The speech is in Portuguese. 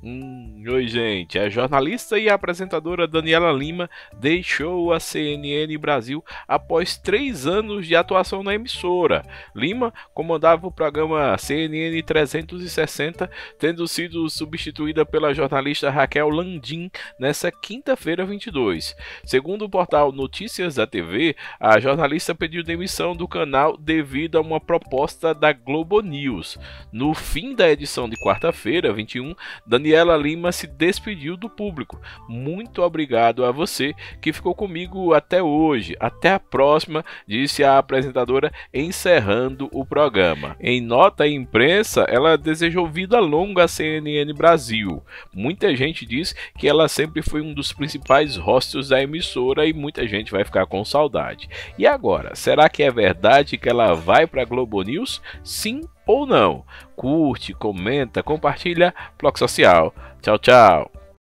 Hum, oi, gente. A jornalista e apresentadora Daniela Lima deixou a CNN Brasil após três anos de atuação na emissora. Lima comandava o programa CNN 360, tendo sido substituída pela jornalista Raquel Landim nesta quinta-feira 22. Segundo o portal Notícias da TV, a jornalista pediu demissão do canal devido a uma proposta da Globo News. No fim da edição de quarta-feira, 21, Daniela Daniela Lima se despediu do público. Muito obrigado a você que ficou comigo até hoje. Até a próxima, disse a apresentadora, encerrando o programa. Em nota à imprensa, ela desejou vida longa à CNN Brasil. Muita gente diz que ela sempre foi um dos principais rostos da emissora e muita gente vai ficar com saudade. E agora, será que é verdade que ela vai para Globo News? Sim ou não. Curte, comenta, compartilha. Bloco Social. Tchau, tchau.